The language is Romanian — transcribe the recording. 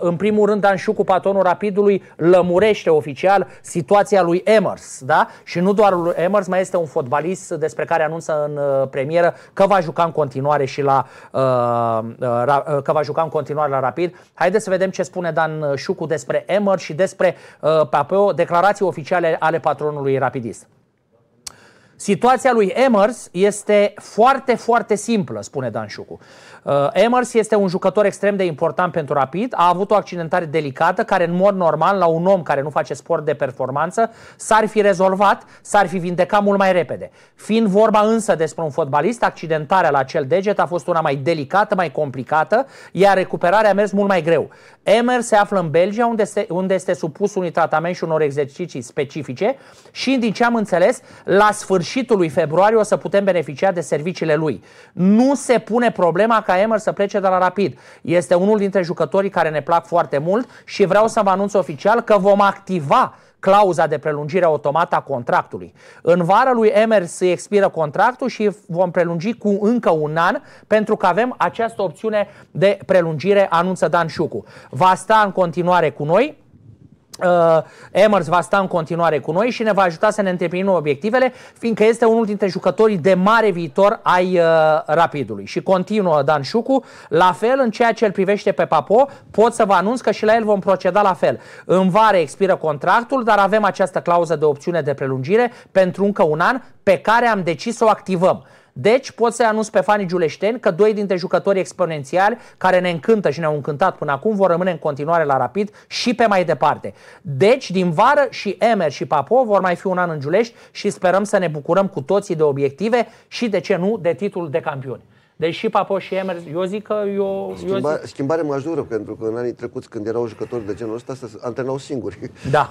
în primul rând, Dan cu patonul rapidului, lămurește oficial situația lui Emers. Da? Și nu doar lui Emers, mai este un fotbalist despre care anunță în uh, premieră că va juca în continuare și la uh, uh, că va juca în continuare la Rapid. Haideți să vedem ce spune Dan Șucu despre Emers și despre Papeo, declarații oficiale ale patronului rapidist. Situația lui Emers este foarte, foarte simplă, spune Dan Șucu. Uh, Emers este un jucător extrem de important pentru Rapid, a avut o accidentare delicată care în mod normal la un om care nu face sport de performanță s-ar fi rezolvat, s-ar fi vindecat mult mai repede. Fiind vorba însă despre un fotbalist, accidentarea la acel deget a fost una mai delicată, mai complicată, iar recuperarea a mers mult mai greu. Emers se află în Belgia unde este, unde este supus unui tratament și unor exerciții specifice și din ce am înțeles, la sfârșit sfârșitul lui februarie o să putem beneficia de serviciile lui. Nu se pune problema ca Emer să plece de la Rapid. Este unul dintre jucătorii care ne plac foarte mult și vreau să vă anunț oficial că vom activa clauza de prelungire automată a contractului. În vara lui Emer se expiră contractul și vom prelungi cu încă un an pentru că avem această opțiune de prelungire, anunță Dan Șucu. Va sta în continuare cu noi, Uh, Emers va sta în continuare cu noi și ne va ajuta să ne îndeplinim obiectivele, fiindcă este unul dintre jucătorii de mare viitor ai uh, Rapidului. Și continuă Dan Șucu, la fel în ceea ce îl privește pe Papo, pot să vă anunț că și la el vom proceda la fel. În vară expiră contractul, dar avem această clauză de opțiune de prelungire pentru încă un an pe care am decis să o activăm. Deci pot să-i anunț pe fanii giuleșteni că doi dintre jucătorii exponențiali care ne încântă și ne-au încântat până acum vor rămâne în continuare la Rapid și pe mai departe. Deci din vară și Emer și Papo vor mai fi un an în Giulești și sperăm să ne bucurăm cu toții de obiective și de ce nu de titlul de campioni. Deci și Papo și Emer, eu zic că eu... Schimba, eu zic... Schimbare majoră, pentru că în anii trecuți, când erau jucători de genul ăsta, se antrenau singuri. Da.